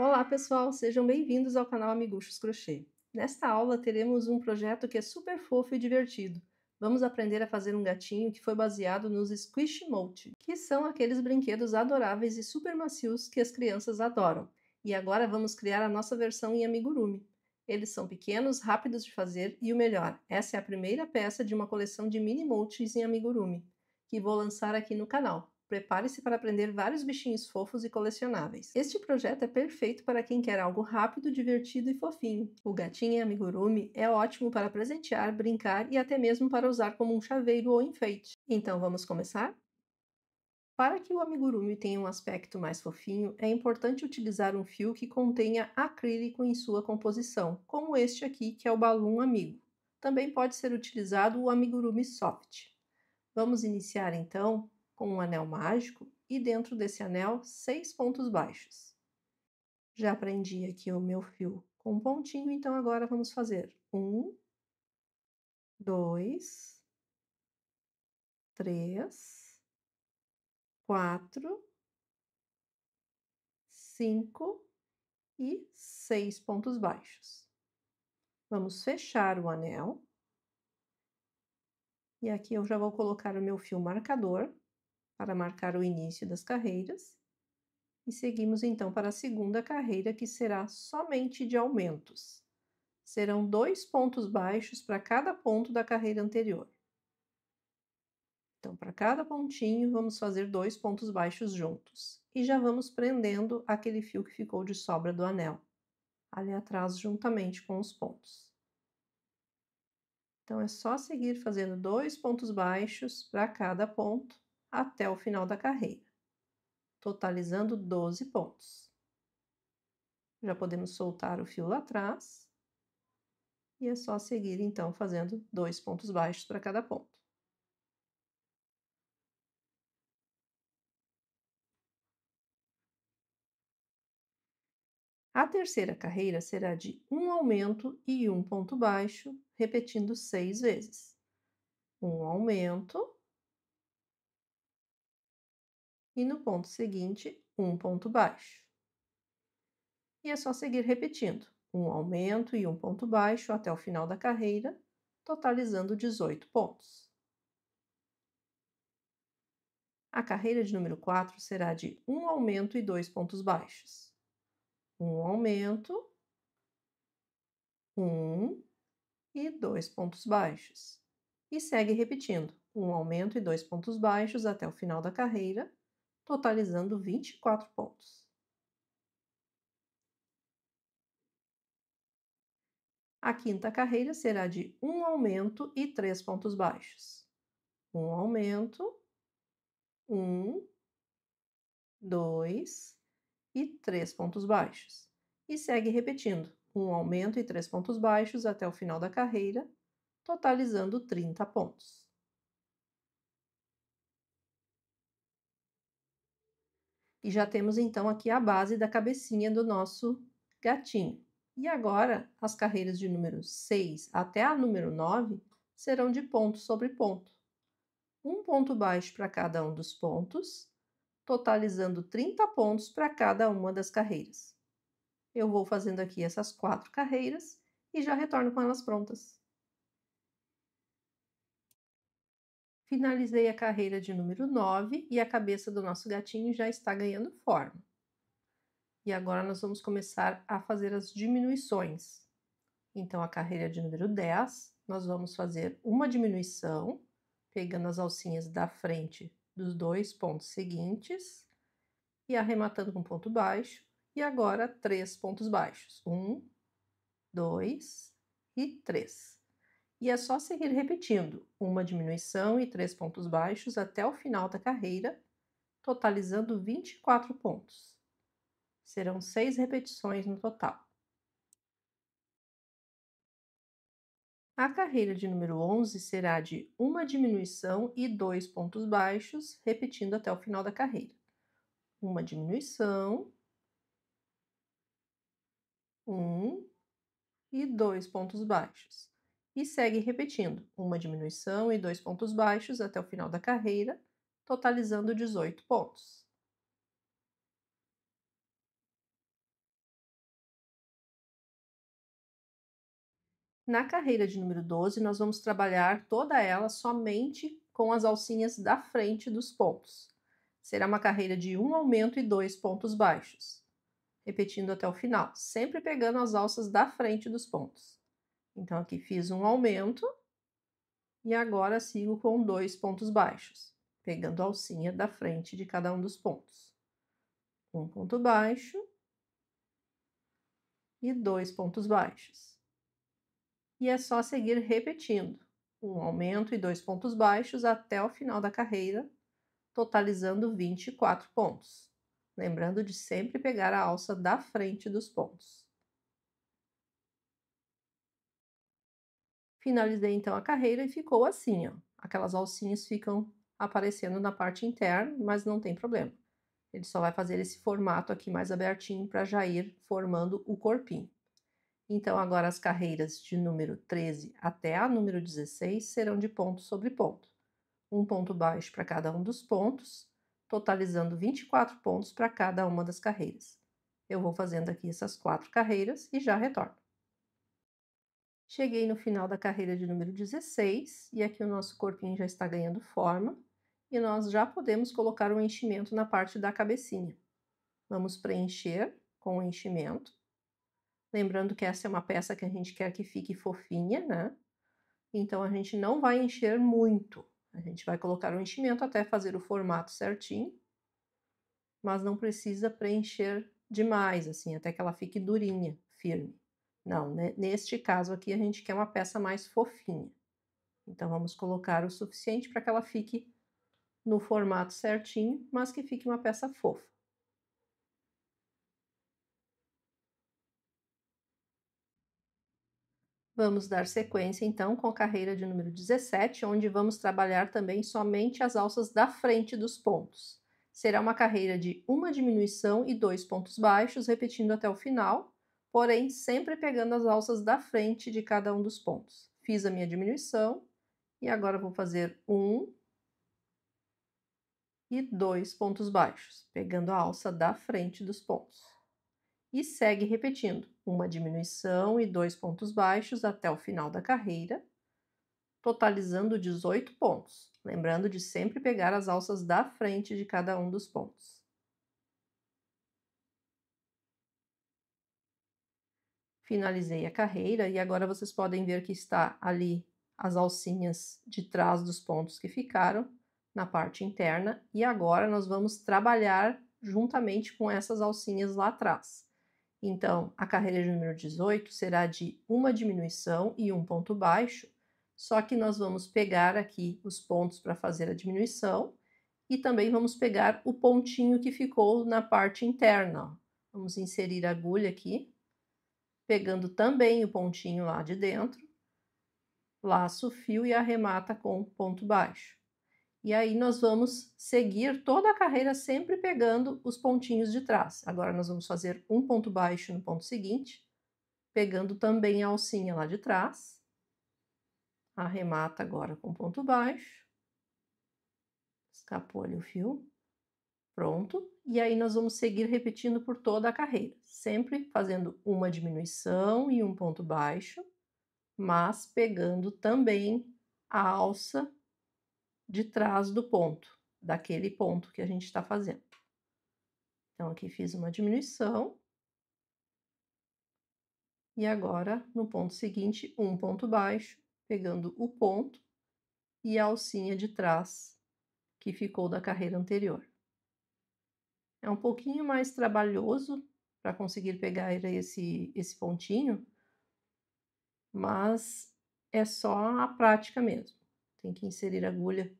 Olá, pessoal! Sejam bem-vindos ao canal Amiguchos Crochê. Nesta aula, teremos um projeto que é super fofo e divertido. Vamos aprender a fazer um gatinho que foi baseado nos Squish Mote, que são aqueles brinquedos adoráveis e super macios que as crianças adoram. E agora vamos criar a nossa versão em amigurumi. Eles são pequenos, rápidos de fazer e o melhor, essa é a primeira peça de uma coleção de mini moltes em amigurumi, que vou lançar aqui no canal. Prepare-se para aprender vários bichinhos fofos e colecionáveis. Este projeto é perfeito para quem quer algo rápido, divertido e fofinho. O gatinho amigurumi é ótimo para presentear, brincar e até mesmo para usar como um chaveiro ou enfeite. Então vamos começar? Para que o amigurumi tenha um aspecto mais fofinho, é importante utilizar um fio que contenha acrílico em sua composição, como este aqui, que é o Balloon Amigo. Também pode ser utilizado o amigurumi soft. Vamos iniciar então com um anel mágico e dentro desse anel seis pontos baixos. Já prendi aqui o meu fio com um pontinho, então agora vamos fazer um, dois, três, quatro, cinco e seis pontos baixos. Vamos fechar o anel. E aqui eu já vou colocar o meu fio marcador para marcar o início das carreiras, e seguimos então para a segunda carreira, que será somente de aumentos. Serão dois pontos baixos para cada ponto da carreira anterior. Então, para cada pontinho, vamos fazer dois pontos baixos juntos. E já vamos prendendo aquele fio que ficou de sobra do anel, ali atrás, juntamente com os pontos. Então, é só seguir fazendo dois pontos baixos para cada ponto até o final da carreira, totalizando 12 pontos. Já podemos soltar o fio lá atrás e é só seguir então fazendo dois pontos baixos para cada ponto. A terceira carreira será de um aumento e um ponto baixo, repetindo seis vezes. Um aumento e no ponto seguinte, um ponto baixo. E é só seguir repetindo, um aumento e um ponto baixo até o final da carreira, totalizando 18 pontos. A carreira de número 4 será de um aumento e dois pontos baixos. Um aumento, um e dois pontos baixos. E segue repetindo, um aumento e dois pontos baixos até o final da carreira, totalizando 24 pontos. A quinta carreira será de um aumento e três pontos baixos. Um aumento, um, dois e três pontos baixos. E segue repetindo: um aumento e três pontos baixos até o final da carreira, totalizando 30 pontos. E já temos então aqui a base da cabecinha do nosso gatinho. E agora, as carreiras de número 6 até a número 9 serão de ponto sobre ponto. Um ponto baixo para cada um dos pontos, totalizando 30 pontos para cada uma das carreiras. Eu vou fazendo aqui essas quatro carreiras e já retorno com elas prontas. Finalizei a carreira de número 9 e a cabeça do nosso gatinho já está ganhando forma. E agora nós vamos começar a fazer as diminuições. Então, a carreira de número 10, nós vamos fazer uma diminuição, pegando as alcinhas da frente dos dois pontos seguintes e arrematando com ponto baixo. E agora, três pontos baixos: um, dois e três e é só seguir repetindo uma diminuição e três pontos baixos até o final da carreira, totalizando 24 pontos. Serão seis repetições no total. A carreira de número 11 será de uma diminuição e dois pontos baixos, repetindo até o final da carreira. Uma diminuição, um e dois pontos baixos e segue repetindo, uma diminuição e dois pontos baixos até o final da carreira, totalizando 18 pontos. Na carreira de número 12, nós vamos trabalhar toda ela somente com as alcinhas da frente dos pontos. Será uma carreira de um aumento e dois pontos baixos, repetindo até o final, sempre pegando as alças da frente dos pontos. Então, aqui fiz um aumento e agora sigo com dois pontos baixos, pegando a alcinha da frente de cada um dos pontos. Um ponto baixo e dois pontos baixos. E é só seguir repetindo, um aumento e dois pontos baixos até o final da carreira, totalizando 24 pontos. Lembrando de sempre pegar a alça da frente dos pontos. Finalizei então a carreira e ficou assim, ó. Aquelas alcinhas ficam aparecendo na parte interna, mas não tem problema. Ele só vai fazer esse formato aqui mais abertinho para já ir formando o corpinho. Então, agora as carreiras de número 13 até a número 16 serão de ponto sobre ponto. Um ponto baixo para cada um dos pontos, totalizando 24 pontos para cada uma das carreiras. Eu vou fazendo aqui essas quatro carreiras e já retorno. Cheguei no final da carreira de número 16 e aqui o nosso corpinho já está ganhando forma e nós já podemos colocar o um enchimento na parte da cabecinha. Vamos preencher com o enchimento. Lembrando que essa é uma peça que a gente quer que fique fofinha, né? Então a gente não vai encher muito. A gente vai colocar o enchimento até fazer o formato certinho, mas não precisa preencher demais, assim, até que ela fique durinha, firme. Não, né? neste caso aqui a gente quer uma peça mais fofinha. Então vamos colocar o suficiente para que ela fique no formato certinho, mas que fique uma peça fofa. Vamos dar sequência então com a carreira de número 17, onde vamos trabalhar também somente as alças da frente dos pontos. Será uma carreira de uma diminuição e dois pontos baixos, repetindo até o final, porém sempre pegando as alças da frente de cada um dos pontos. Fiz a minha diminuição e agora vou fazer um e dois pontos baixos, pegando a alça da frente dos pontos. E segue repetindo, uma diminuição e dois pontos baixos até o final da carreira, totalizando 18 pontos. Lembrando de sempre pegar as alças da frente de cada um dos pontos. finalizei a carreira e agora vocês podem ver que está ali as alcinhas de trás dos pontos que ficaram na parte interna e agora nós vamos trabalhar juntamente com essas alcinhas lá atrás. Então, a carreira de número 18 será de uma diminuição e um ponto baixo, só que nós vamos pegar aqui os pontos para fazer a diminuição e também vamos pegar o pontinho que ficou na parte interna. Vamos inserir a agulha aqui pegando também o pontinho lá de dentro, laço o fio e arremata com ponto baixo. E aí nós vamos seguir toda a carreira sempre pegando os pontinhos de trás. Agora nós vamos fazer um ponto baixo no ponto seguinte, pegando também a alcinha lá de trás. Arremata agora com ponto baixo. Escapou ali o fio. Pronto. E aí nós vamos seguir repetindo por toda a carreira, sempre fazendo uma diminuição e um ponto baixo, mas pegando também a alça de trás do ponto, daquele ponto que a gente está fazendo. Então, aqui fiz uma diminuição. E agora, no ponto seguinte, um ponto baixo, pegando o ponto e a alcinha de trás que ficou da carreira anterior. É um pouquinho mais trabalhoso para conseguir pegar esse, esse pontinho, mas é só a prática mesmo. Tem que inserir a agulha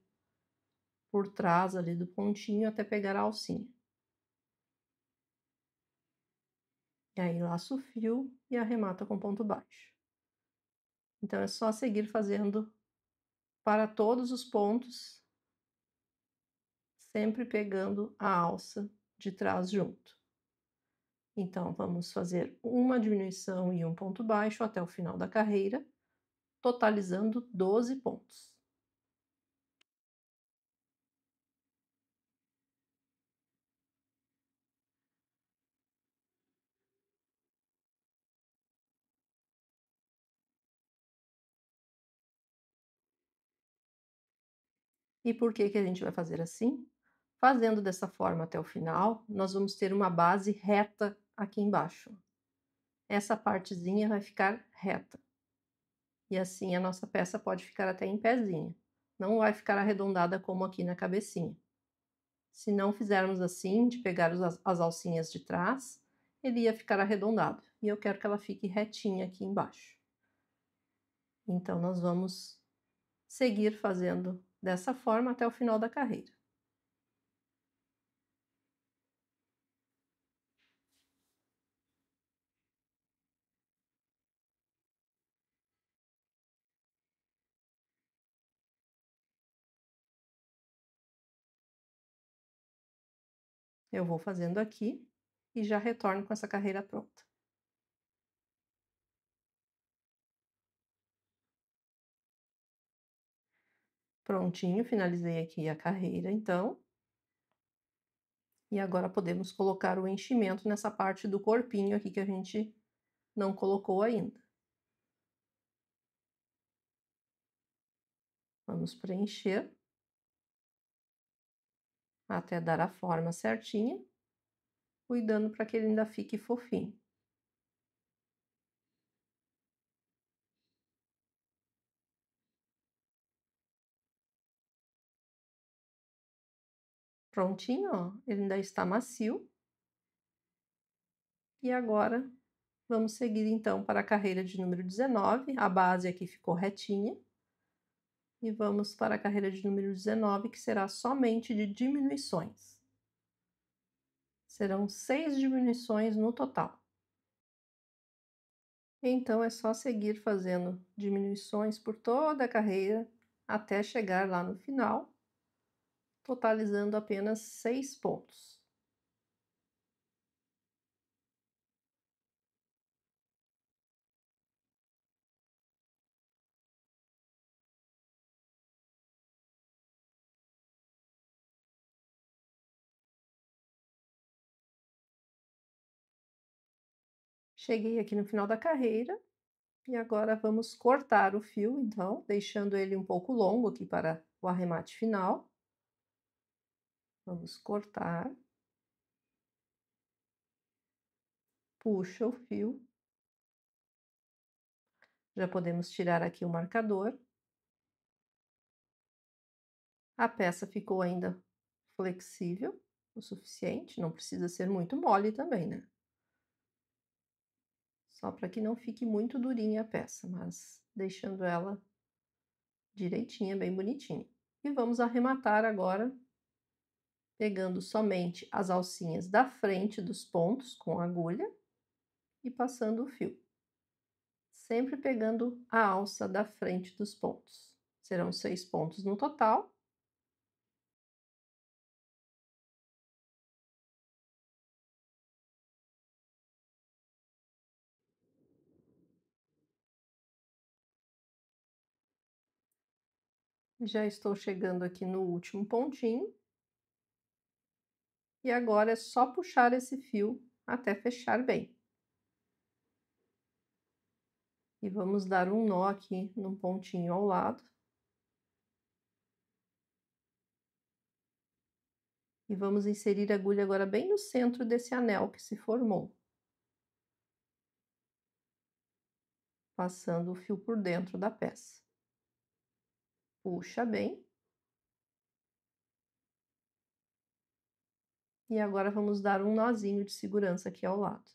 por trás ali do pontinho até pegar a alcinha. E aí laço o fio e arremata com ponto baixo. Então é só seguir fazendo para todos os pontos, sempre pegando a alça de trás junto. Então, vamos fazer uma diminuição e um ponto baixo até o final da carreira, totalizando 12 pontos. E por que, que a gente vai fazer assim? Fazendo dessa forma até o final, nós vamos ter uma base reta aqui embaixo. Essa partezinha vai ficar reta. E assim a nossa peça pode ficar até em pezinha. Não vai ficar arredondada como aqui na cabecinha. Se não fizermos assim, de pegar as, as alcinhas de trás, ele ia ficar arredondado. E eu quero que ela fique retinha aqui embaixo. Então, nós vamos seguir fazendo dessa forma até o final da carreira. Eu vou fazendo aqui e já retorno com essa carreira pronta. Prontinho, finalizei aqui a carreira, então. E agora podemos colocar o enchimento nessa parte do corpinho aqui que a gente não colocou ainda. Vamos preencher até dar a forma certinha, cuidando para que ele ainda fique fofinho. Prontinho, ó, ele ainda está macio. E agora, vamos seguir então para a carreira de número 19. A base aqui ficou retinha. E vamos para a carreira de número 19, que será somente de diminuições. Serão seis diminuições no total. Então é só seguir fazendo diminuições por toda a carreira até chegar lá no final, totalizando apenas seis pontos. Cheguei aqui no final da carreira e agora vamos cortar o fio, então, deixando ele um pouco longo aqui para o arremate final. Vamos cortar. Puxa o fio. Já podemos tirar aqui o marcador. A peça ficou ainda flexível o suficiente, não precisa ser muito mole também, né? só para que não fique muito durinha a peça, mas deixando ela direitinha, bem bonitinha. E vamos arrematar agora pegando somente as alcinhas da frente dos pontos com agulha e passando o fio. Sempre pegando a alça da frente dos pontos. Serão seis pontos no total, Já estou chegando aqui no último pontinho. E agora é só puxar esse fio até fechar bem. E vamos dar um nó aqui num pontinho ao lado. E vamos inserir a agulha agora bem no centro desse anel que se formou. Passando o fio por dentro da peça puxa bem. E agora vamos dar um nozinho de segurança aqui ao lado.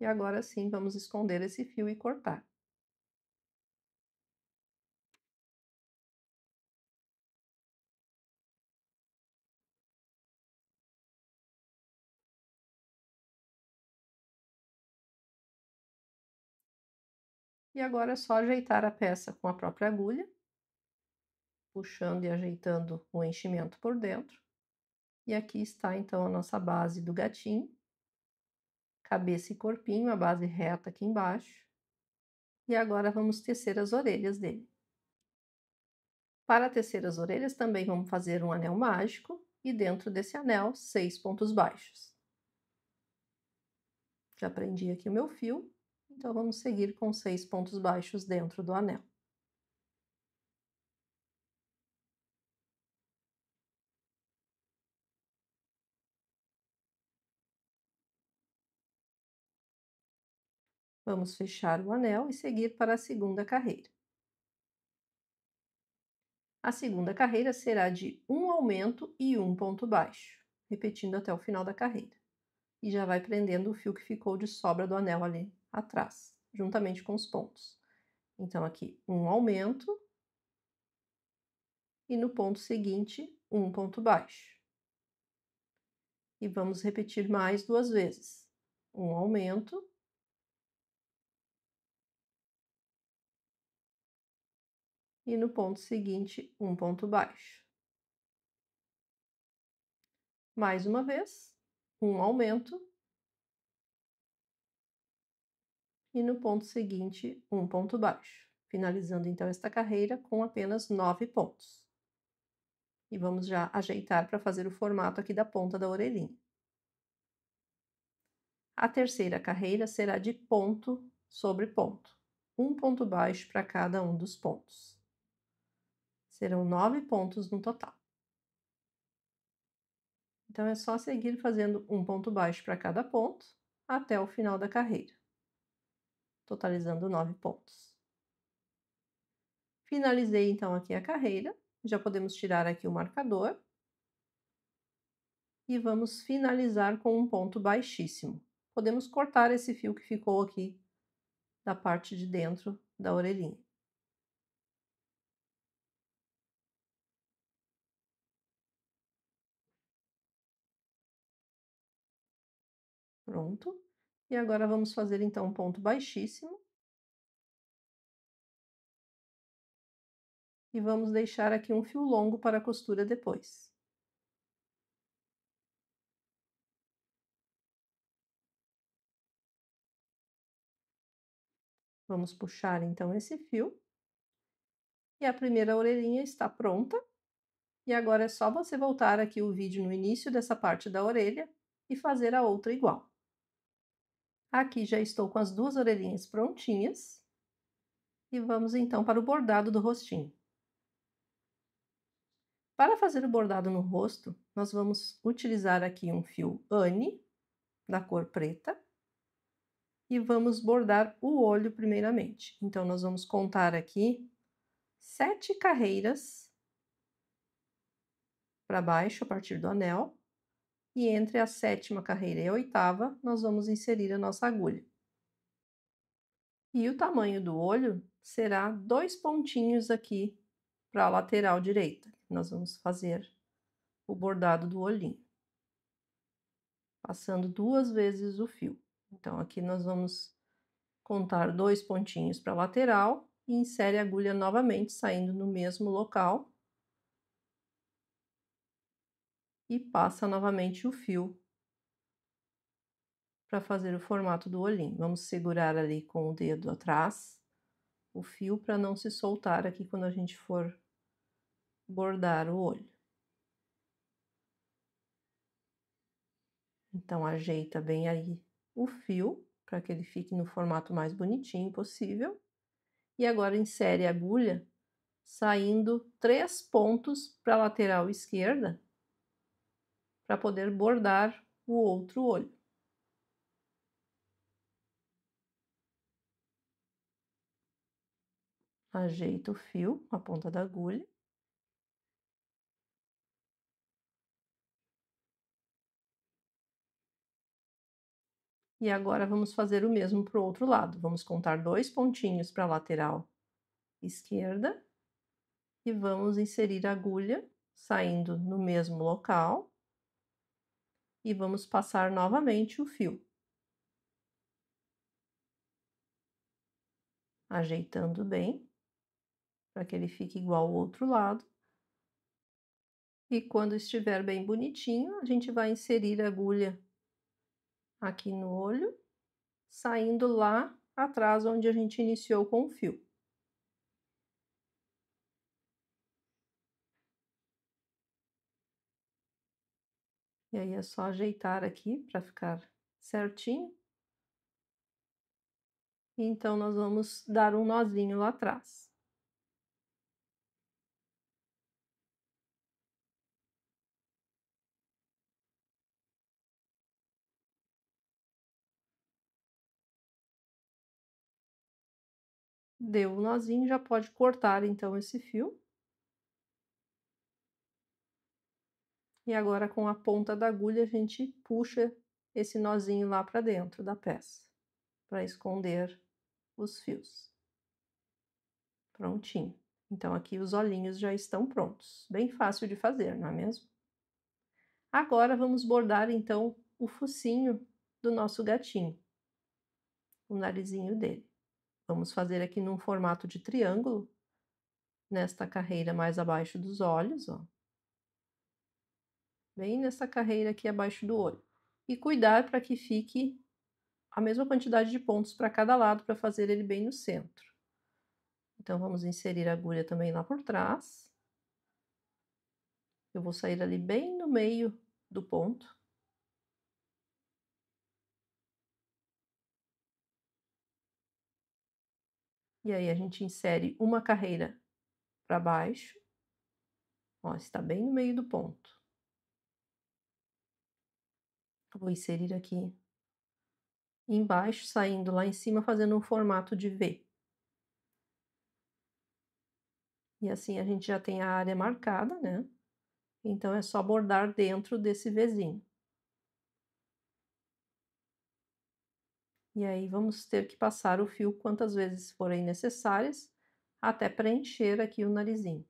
E agora sim, vamos esconder esse fio e cortar. E agora é só ajeitar a peça com a própria agulha, puxando e ajeitando o enchimento por dentro. E aqui está então a nossa base do gatinho, cabeça e corpinho, a base reta aqui embaixo. E agora vamos tecer as orelhas dele. Para tecer as orelhas, também vamos fazer um anel mágico e dentro desse anel, seis pontos baixos. Já prendi aqui o meu fio então, vamos seguir com seis pontos baixos dentro do anel. Vamos fechar o anel e seguir para a segunda carreira. A segunda carreira será de um aumento e um ponto baixo, repetindo até o final da carreira. E já vai prendendo o fio que ficou de sobra do anel ali atrás, juntamente com os pontos. Então, aqui um aumento e no ponto seguinte, um ponto baixo. E vamos repetir mais duas vezes: um aumento e no ponto seguinte, um ponto baixo. Mais uma vez, um aumento e no ponto seguinte, um ponto baixo, finalizando então esta carreira com apenas nove pontos. E vamos já ajeitar para fazer o formato aqui da ponta da orelhinha. A terceira carreira será de ponto sobre ponto, um ponto baixo para cada um dos pontos. Serão nove pontos no total. Então, é só seguir fazendo um ponto baixo para cada ponto até o final da carreira totalizando 9 pontos. Finalizei então aqui a carreira, já podemos tirar aqui o marcador e vamos finalizar com um ponto baixíssimo. Podemos cortar esse fio que ficou aqui da parte de dentro da orelhinha. Pronto. E agora vamos fazer então um ponto baixíssimo. E vamos deixar aqui um fio longo para a costura depois. Vamos puxar então esse fio. E a primeira orelhinha está pronta. E agora é só você voltar aqui o vídeo no início dessa parte da orelha e fazer a outra igual. Aqui já estou com as duas orelhinhas prontinhas. E vamos então para o bordado do rostinho. Para fazer o bordado no rosto, nós vamos utilizar aqui um fio Anne, da cor preta, e vamos bordar o olho primeiramente. Então, nós vamos contar aqui sete carreiras para baixo a partir do anel, e entre a sétima carreira e a oitava, nós vamos inserir a nossa agulha. E o tamanho do olho será dois pontinhos aqui para a lateral direita. Nós vamos fazer o bordado do olhinho, passando duas vezes o fio. Então, aqui nós vamos contar dois pontinhos para a lateral e insere a agulha novamente, saindo no mesmo local e passa novamente o fio para fazer o formato do olhinho. Vamos segurar ali com o dedo atrás o fio para não se soltar aqui quando a gente for bordar o olho. Então, ajeita bem aí o fio para que ele fique no formato mais bonitinho possível. E agora insere a agulha saindo três pontos para a lateral esquerda para poder bordar o outro olho. Ajeito o fio, a ponta da agulha. E agora vamos fazer o mesmo para o outro lado. Vamos contar dois pontinhos para a lateral esquerda e vamos inserir a agulha saindo no mesmo local e vamos passar novamente o fio. Ajeitando bem, para que ele fique igual ao outro lado. E quando estiver bem bonitinho, a gente vai inserir a agulha aqui no olho, saindo lá atrás onde a gente iniciou com o fio. E aí é só ajeitar aqui para ficar certinho. Então, nós vamos dar um nozinho lá atrás. Deu o um nozinho, já pode cortar então esse fio. E agora com a ponta da agulha a gente puxa esse nozinho lá para dentro da peça, para esconder os fios. Prontinho. Então aqui os olhinhos já estão prontos. Bem fácil de fazer, não é mesmo? Agora vamos bordar então o focinho do nosso gatinho. O narizinho dele. Vamos fazer aqui num formato de triângulo, nesta carreira mais abaixo dos olhos, ó bem nessa carreira aqui abaixo do olho. E cuidar para que fique a mesma quantidade de pontos para cada lado para fazer ele bem no centro. Então, vamos inserir a agulha também lá por trás. Eu vou sair ali bem no meio do ponto. E aí, a gente insere uma carreira para baixo. Ó, está bem no meio do ponto. Vou tá inserir aqui embaixo, saindo lá em cima, fazendo um formato de V. E assim a gente já tem a área marcada, né? Então é só bordar dentro desse Vzinho. E aí vamos ter que passar o fio quantas vezes forem necessárias, até preencher aqui o narizinho.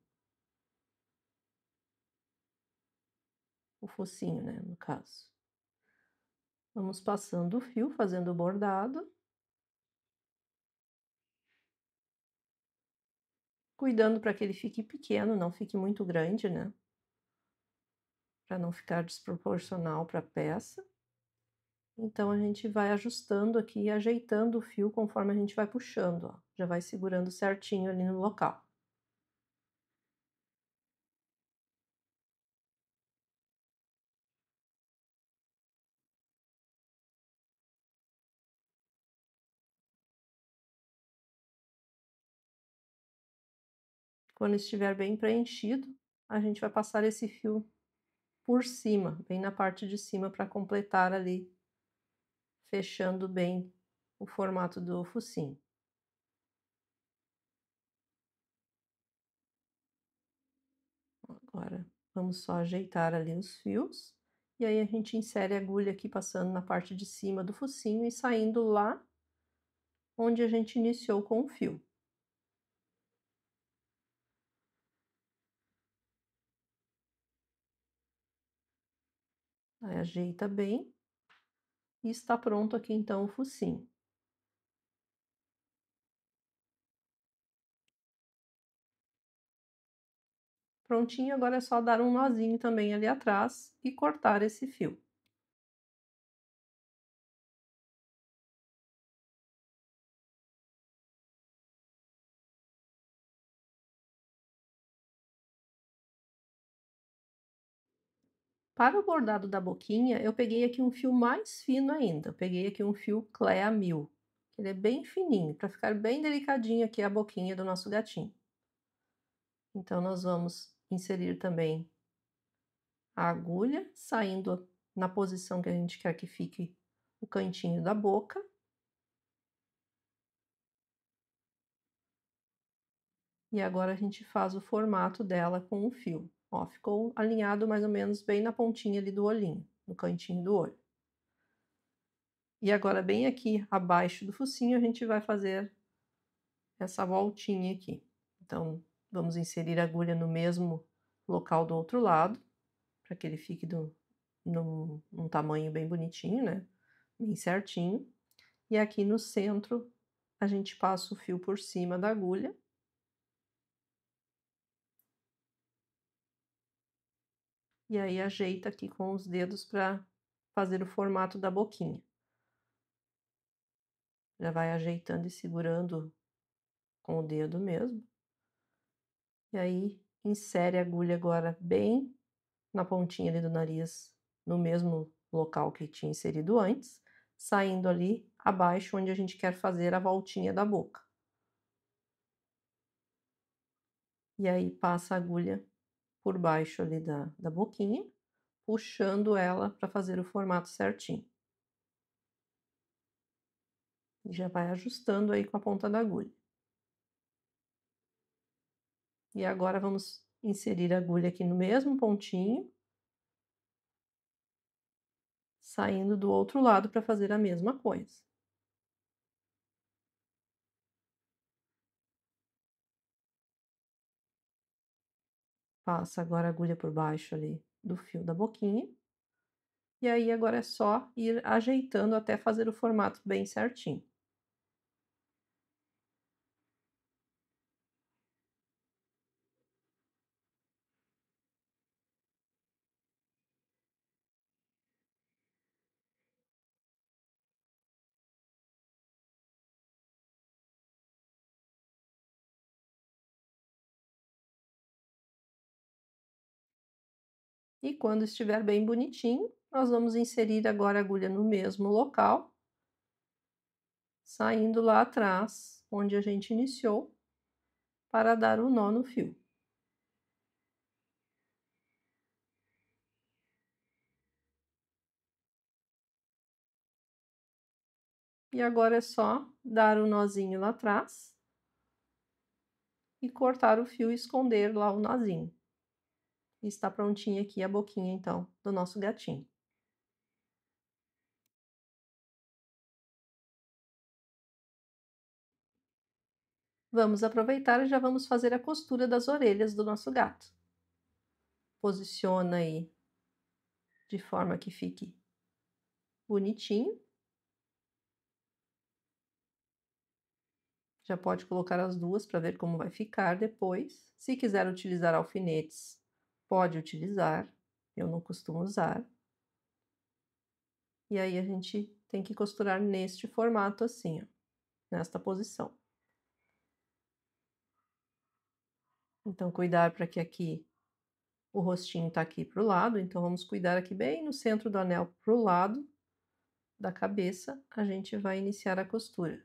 O focinho, né, no caso. Vamos passando o fio, fazendo o bordado. Cuidando para que ele fique pequeno, não fique muito grande, né? Para não ficar desproporcional para a peça. Então, a gente vai ajustando aqui e ajeitando o fio conforme a gente vai puxando, ó. Já vai segurando certinho ali no local. Quando estiver bem preenchido, a gente vai passar esse fio por cima, bem na parte de cima para completar ali, fechando bem o formato do focinho. Agora, vamos só ajeitar ali os fios. E aí a gente insere a agulha aqui passando na parte de cima do focinho e saindo lá onde a gente iniciou com o fio. Aí, ajeita bem e está pronto aqui então o focinho. Prontinho, agora é só dar um nozinho também ali atrás e cortar esse fio. Para o bordado da boquinha, eu peguei aqui um fio mais fino ainda. Eu peguei aqui um fio Clea 1000. Ele é bem fininho, para ficar bem delicadinho aqui a boquinha do nosso gatinho. Então, nós vamos inserir também a agulha, saindo na posição que a gente quer que fique o cantinho da boca. E agora a gente faz o formato dela com o fio. Ó, ficou alinhado mais ou menos bem na pontinha ali do olhinho, no cantinho do olho. E agora, bem aqui abaixo do focinho, a gente vai fazer essa voltinha aqui. Então, vamos inserir a agulha no mesmo local do outro lado, para que ele fique do, num, num tamanho bem bonitinho, né? Bem certinho. E aqui no centro, a gente passa o fio por cima da agulha e aí ajeita aqui com os dedos para fazer o formato da boquinha. Já vai ajeitando e segurando com o dedo mesmo. E aí insere a agulha agora bem na pontinha ali do nariz, no mesmo local que tinha inserido antes, saindo ali abaixo onde a gente quer fazer a voltinha da boca. E aí passa a agulha por baixo ali da, da boquinha, puxando ela para fazer o formato certinho. E já vai ajustando aí com a ponta da agulha. E agora vamos inserir a agulha aqui no mesmo pontinho, saindo do outro lado para fazer a mesma coisa. Passa agora a agulha por baixo ali do fio da boquinha. E aí agora é só ir ajeitando até fazer o formato bem certinho. E quando estiver bem bonitinho, nós vamos inserir agora a agulha no mesmo local, saindo lá atrás, onde a gente iniciou, para dar o um nó no fio. E agora é só dar o um nozinho lá atrás e cortar o fio e esconder lá o nozinho. E está prontinha aqui a boquinha, então, do nosso gatinho. Vamos aproveitar e já vamos fazer a costura das orelhas do nosso gato. Posiciona aí de forma que fique bonitinho. Já pode colocar as duas para ver como vai ficar depois. Se quiser utilizar alfinetes, pode utilizar, eu não costumo usar. E aí a gente tem que costurar neste formato assim, ó, nesta posição. Então, cuidar para que aqui o rostinho está aqui para o lado, então vamos cuidar aqui bem no centro do anel para o lado da cabeça, a gente vai iniciar a costura.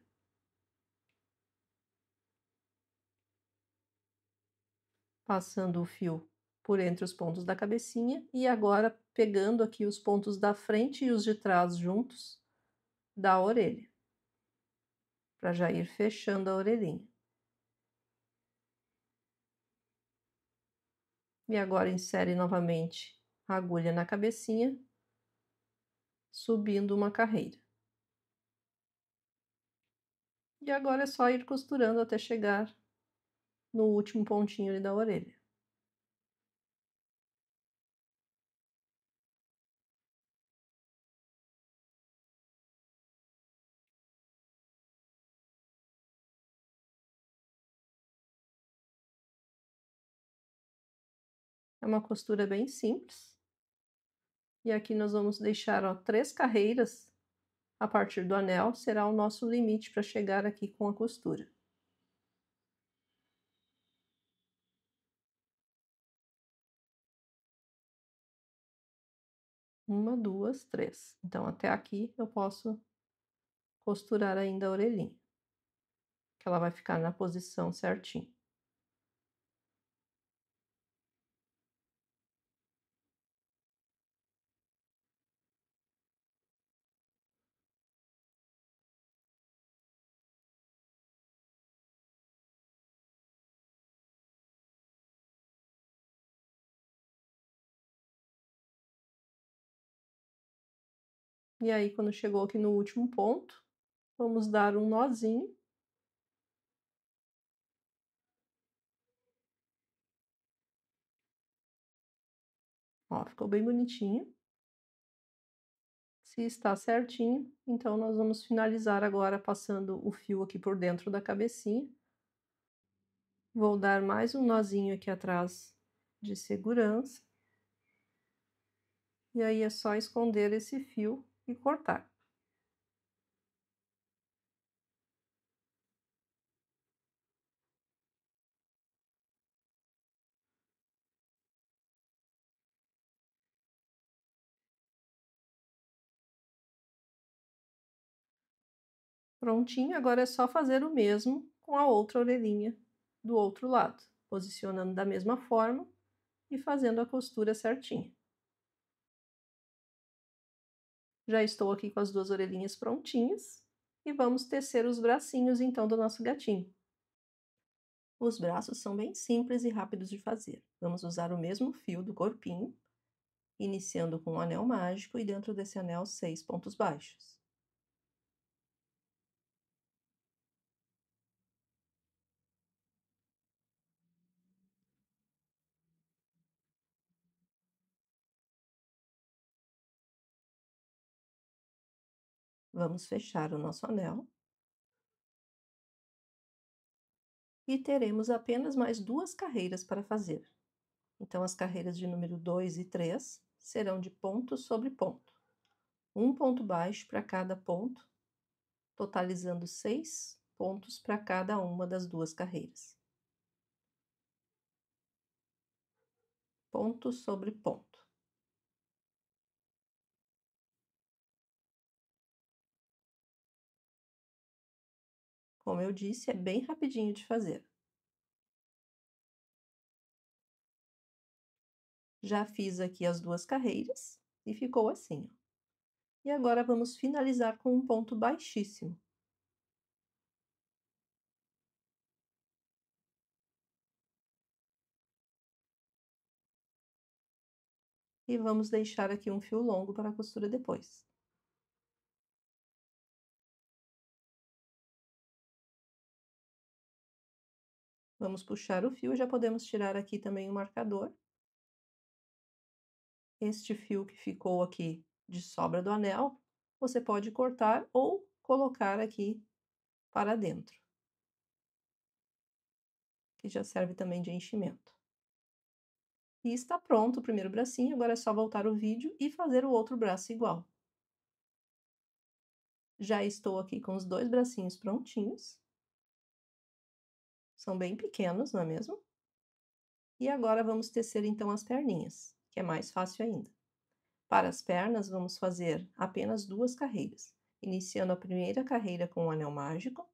Passando o fio por entre os pontos da cabecinha e agora pegando aqui os pontos da frente e os de trás juntos da orelha, para já ir fechando a orelhinha. E agora insere novamente a agulha na cabecinha, subindo uma carreira. E agora é só ir costurando até chegar no último pontinho da orelha. uma costura bem simples. E aqui nós vamos deixar ó, três carreiras a partir do anel, será o nosso limite para chegar aqui com a costura. Uma, duas, três. Então, até aqui eu posso costurar ainda a orelhinha, que ela vai ficar na posição certinho. E aí, quando chegou aqui no último ponto, vamos dar um nozinho. Ó, ficou bem bonitinho. Se está certinho, então nós vamos finalizar agora passando o fio aqui por dentro da cabecinha. Vou dar mais um nozinho aqui atrás de segurança. E aí é só esconder esse fio e cortar. Prontinho, agora é só fazer o mesmo com a outra orelhinha do outro lado, posicionando da mesma forma e fazendo a costura certinha. Já estou aqui com as duas orelhinhas prontinhas e vamos tecer os bracinhos então do nosso gatinho. Os braços são bem simples e rápidos de fazer. Vamos usar o mesmo fio do corpinho, iniciando com um anel mágico e dentro desse anel seis pontos baixos. Vamos fechar o nosso anel. E teremos apenas mais duas carreiras para fazer. Então, as carreiras de número 2 e 3 serão de ponto sobre ponto. Um ponto baixo para cada ponto, totalizando seis pontos para cada uma das duas carreiras. Ponto sobre ponto. Como eu disse, é bem rapidinho de fazer. Já fiz aqui as duas carreiras e ficou assim. E agora vamos finalizar com um ponto baixíssimo. E vamos deixar aqui um fio longo para a costura depois. Vamos puxar o fio, já podemos tirar aqui também o marcador. Este fio que ficou aqui de sobra do anel, você pode cortar ou colocar aqui para dentro. Que já serve também de enchimento. E está pronto o primeiro bracinho, agora é só voltar o vídeo e fazer o outro braço igual. Já estou aqui com os dois bracinhos prontinhos. São bem pequenos, não é mesmo? E agora vamos tecer então as perninhas, que é mais fácil ainda. Para as pernas, vamos fazer apenas duas carreiras, iniciando a primeira carreira com um anel mágico,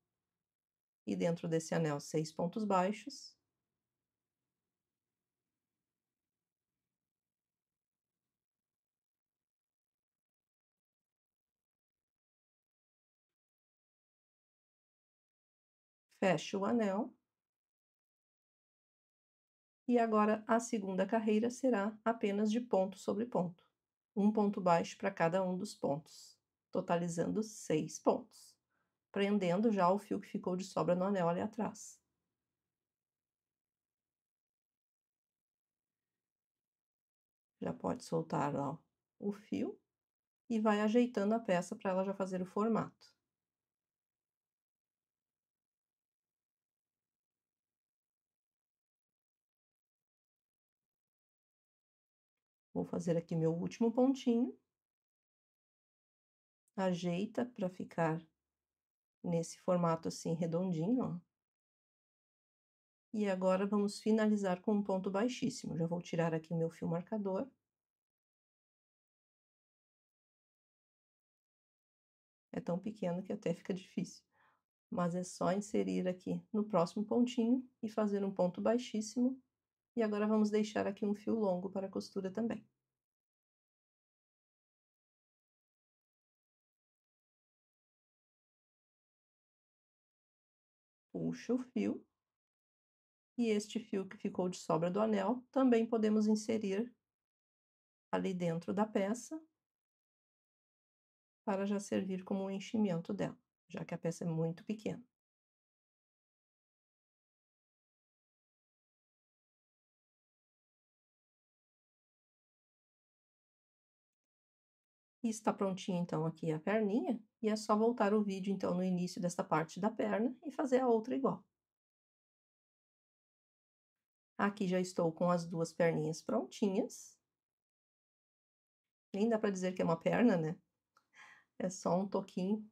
e dentro desse anel, seis pontos baixos. Fecho o anel e agora a segunda carreira será apenas de ponto sobre ponto, um ponto baixo para cada um dos pontos, totalizando seis pontos, prendendo já o fio que ficou de sobra no anel ali atrás. Já pode soltar o fio e vai ajeitando a peça para ela já fazer o formato. Vou fazer aqui meu último pontinho. Ajeita para ficar nesse formato assim redondinho, ó. E agora vamos finalizar com um ponto baixíssimo. Já vou tirar aqui o meu fio marcador. É tão pequeno que até fica difícil. Mas é só inserir aqui no próximo pontinho e fazer um ponto baixíssimo e agora vamos deixar aqui um fio longo para a costura também. Puxa o fio. E este fio que ficou de sobra do anel, também podemos inserir ali dentro da peça, para já servir como um enchimento dela, já que a peça é muito pequena. E está prontinha então aqui a perninha, e é só voltar o vídeo então no início desta parte da perna e fazer a outra igual. Aqui já estou com as duas perninhas prontinhas. Nem dá para dizer que é uma perna, né? É só um toquinho.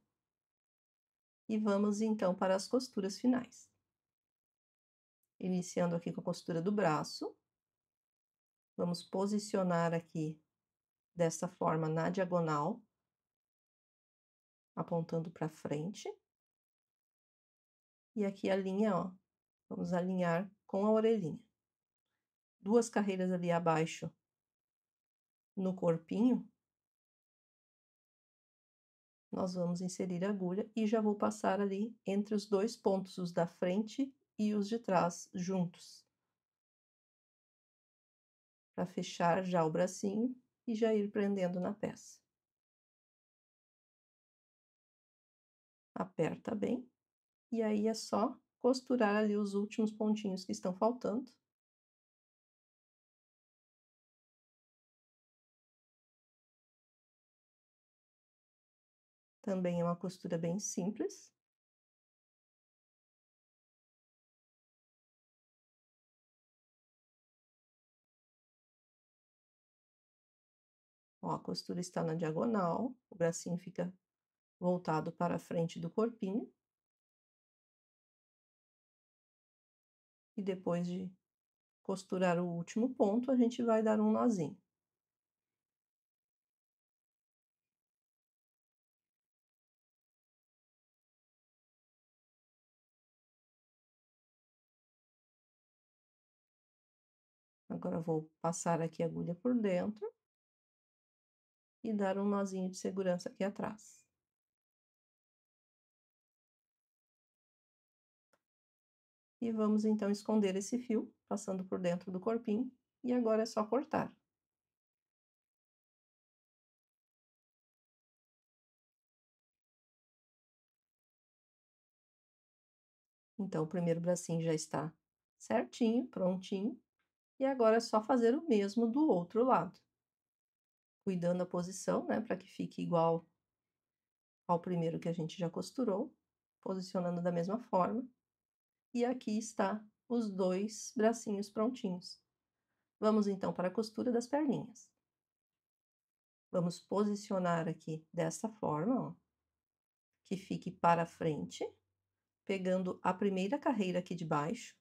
E vamos então para as costuras finais. Iniciando aqui com a costura do braço. Vamos posicionar aqui dessa forma na diagonal, apontando para frente. E aqui a linha, ó, vamos alinhar com a orelhinha. Duas carreiras ali abaixo no corpinho, nós vamos inserir a agulha e já vou passar ali entre os dois pontos, os da frente e os de trás juntos. Para fechar já o bracinho, e já ir prendendo na peça. Aperta bem, e aí é só costurar ali os últimos pontinhos que estão faltando. Também é uma costura bem simples. Ó, a costura está na diagonal, o bracinho fica voltado para a frente do corpinho. E depois de costurar o último ponto, a gente vai dar um nozinho. Agora, vou passar aqui a agulha por dentro e dar um nozinho de segurança aqui atrás. E vamos então esconder esse fio, passando por dentro do corpinho, e agora é só cortar. Então, o primeiro bracinho já está certinho, prontinho. E agora é só fazer o mesmo do outro lado cuidando a posição, né, para que fique igual ao primeiro que a gente já costurou, posicionando da mesma forma. E aqui está os dois bracinhos prontinhos. Vamos então para a costura das perninhas. Vamos posicionar aqui dessa forma, ó, que fique para frente, pegando a primeira carreira aqui de baixo.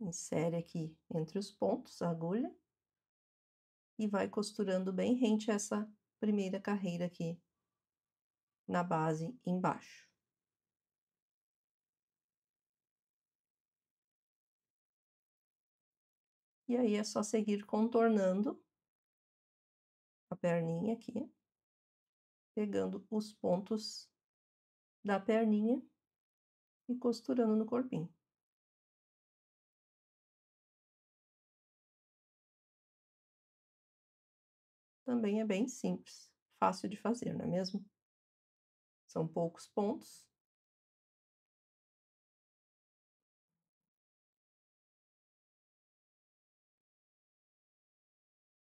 Insere aqui entre os pontos a agulha e vai costurando bem rente a essa primeira carreira aqui na base embaixo. E aí é só seguir contornando a perninha aqui, pegando os pontos da perninha e costurando no corpinho. também é bem simples, fácil de fazer, não é mesmo? São poucos pontos.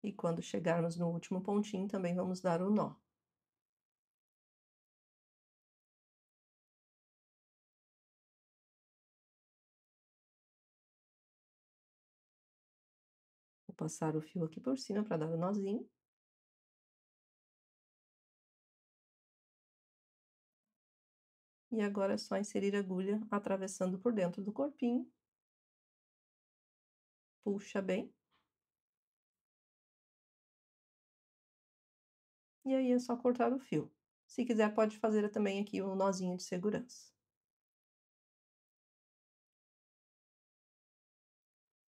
E quando chegarmos no último pontinho, também vamos dar o um nó. Vou passar o fio aqui por cima para dar o um nozinho. E agora é só inserir a agulha atravessando por dentro do corpinho. Puxa bem. E aí é só cortar o fio. Se quiser, pode fazer também aqui um nozinho de segurança.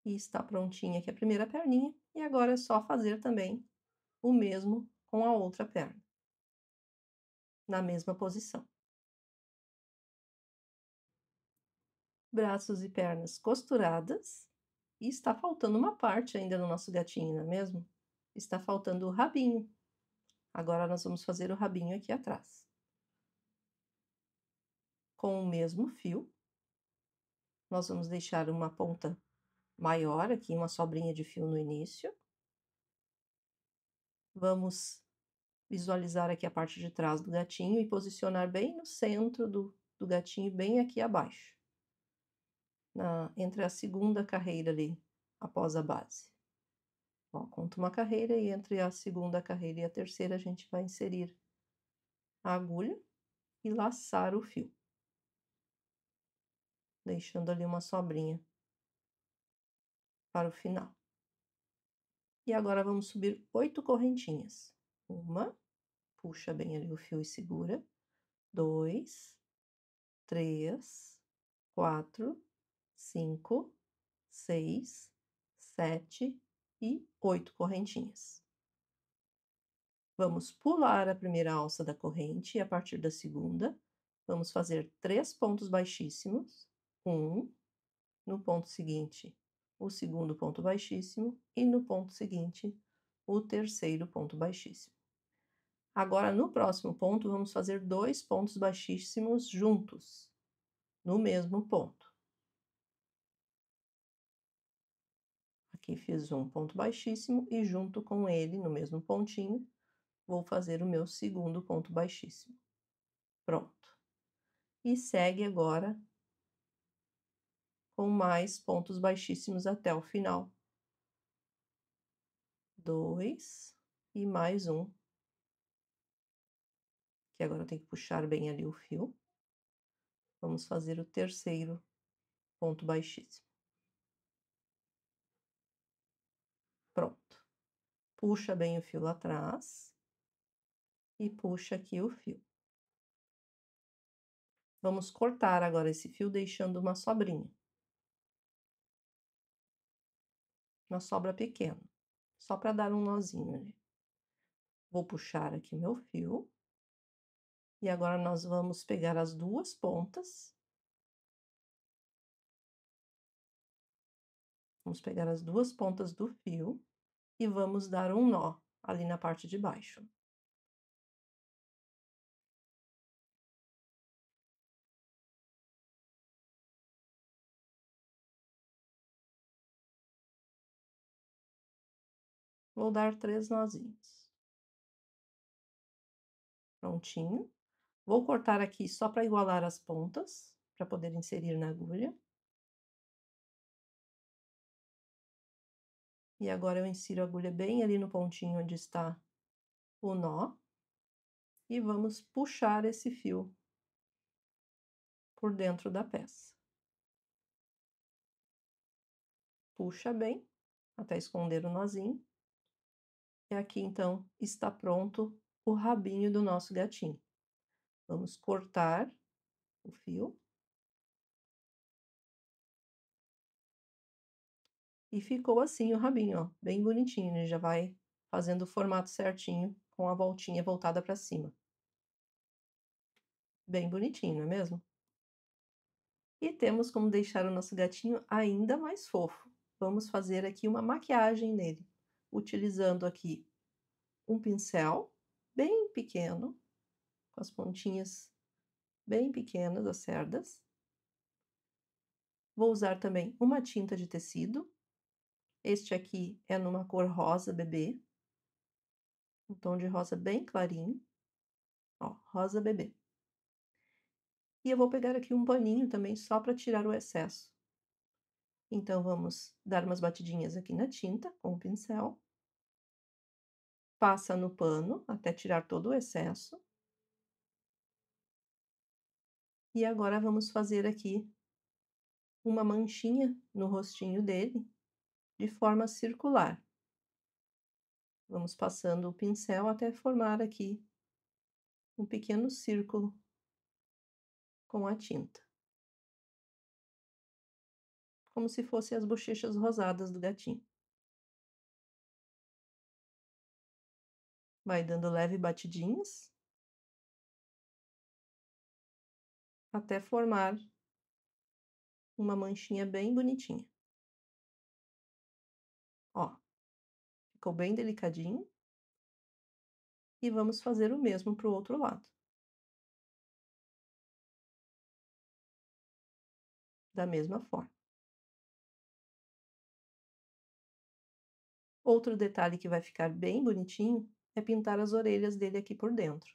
E está prontinha aqui a primeira perninha. E agora é só fazer também o mesmo com a outra perna, na mesma posição. braços e pernas costuradas e está faltando uma parte ainda no nosso gatinho, não é mesmo? Está faltando o rabinho. Agora nós vamos fazer o rabinho aqui atrás. Com o mesmo fio, nós vamos deixar uma ponta maior aqui, uma sobrinha de fio no início. Vamos visualizar aqui a parte de trás do gatinho e posicionar bem no centro do, do gatinho, bem aqui abaixo na, entre a segunda carreira ali, após a base. conta uma carreira e entre a segunda carreira e a terceira a gente vai inserir a agulha e laçar o fio, deixando ali uma sobrinha para o final. E agora vamos subir oito correntinhas. Uma, puxa bem ali o fio e segura. Dois, três, quatro, 5, 6, 7 e 8 correntinhas. Vamos pular a primeira alça da corrente e a partir da segunda, vamos fazer três pontos baixíssimos. Um, no ponto seguinte, o segundo ponto baixíssimo e no ponto seguinte, o terceiro ponto baixíssimo. Agora, no próximo ponto, vamos fazer dois pontos baixíssimos juntos, no mesmo ponto. Aqui fiz um ponto baixíssimo e junto com ele, no mesmo pontinho, vou fazer o meu segundo ponto baixíssimo. Pronto. E segue agora com mais pontos baixíssimos até o final. Dois e mais um. Que agora eu tenho que puxar bem ali o fio. Vamos fazer o terceiro ponto baixíssimo. puxa bem o fio lá atrás e puxa aqui o fio. Vamos cortar agora esse fio deixando uma sobrinha. Uma sobra pequena, só para dar um nozinho ali. Vou puxar aqui meu fio. E agora nós vamos pegar as duas pontas. Vamos pegar as duas pontas do fio e vamos dar um nó ali na parte de baixo. Vou dar três nozinhos. Prontinho. Vou cortar aqui só para igualar as pontas, para poder inserir na agulha. E agora eu insiro a agulha bem ali no pontinho onde está o nó. E vamos puxar esse fio por dentro da peça. Puxa bem até esconder o nozinho. E aqui então está pronto o rabinho do nosso gatinho. Vamos cortar o fio. E ficou assim o rabinho, ó, bem bonitinho, ele já vai fazendo o formato certinho com a voltinha voltada para cima. Bem bonitinho, não é mesmo? E temos como deixar o nosso gatinho ainda mais fofo. Vamos fazer aqui uma maquiagem nele, utilizando aqui um pincel bem pequeno, com as pontinhas bem pequenas, as cerdas. Vou usar também uma tinta de tecido este aqui é numa cor rosa bebê. Um tom de rosa bem clarinho. Ó, rosa bebê. E eu vou pegar aqui um paninho também só para tirar o excesso. Então, vamos dar umas batidinhas aqui na tinta com o pincel. Passa no pano até tirar todo o excesso. E agora, vamos fazer aqui uma manchinha no rostinho dele, de forma circular. Vamos passando o pincel até formar aqui um pequeno círculo com a tinta. Como se fossem as bochechas rosadas do gatinho. Vai dando leve batidinhas até formar uma manchinha bem bonitinha. Ó, ficou bem delicadinho. E vamos fazer o mesmo para o outro lado. Da mesma forma. Outro detalhe que vai ficar bem bonitinho é pintar as orelhas dele aqui por dentro.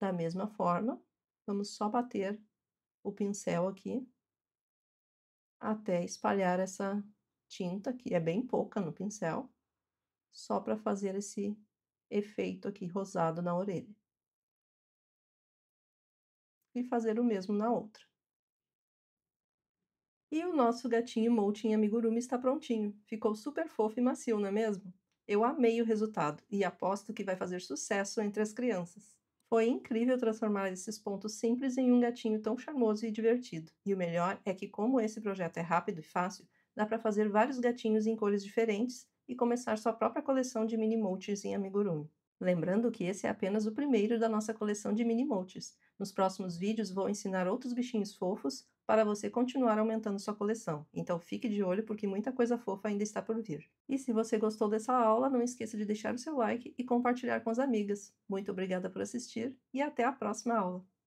Da mesma forma, vamos só bater o pincel aqui até espalhar essa tinta, que é bem pouca no pincel, só para fazer esse efeito aqui rosado na orelha. E fazer o mesmo na outra. E o nosso gatinho Moutin Amigurumi está prontinho. Ficou super fofo e macio, não é mesmo? Eu amei o resultado e aposto que vai fazer sucesso entre as crianças. Foi incrível transformar esses pontos simples em um gatinho tão charmoso e divertido. E o melhor é que, como esse projeto é rápido e fácil, dá para fazer vários gatinhos em cores diferentes e começar sua própria coleção de mini moltes em amigurumi. Lembrando que esse é apenas o primeiro da nossa coleção de mini moltes. Nos próximos vídeos vou ensinar outros bichinhos fofos para você continuar aumentando sua coleção. Então fique de olho porque muita coisa fofa ainda está por vir. E se você gostou dessa aula, não esqueça de deixar o seu like e compartilhar com as amigas. Muito obrigada por assistir e até a próxima aula.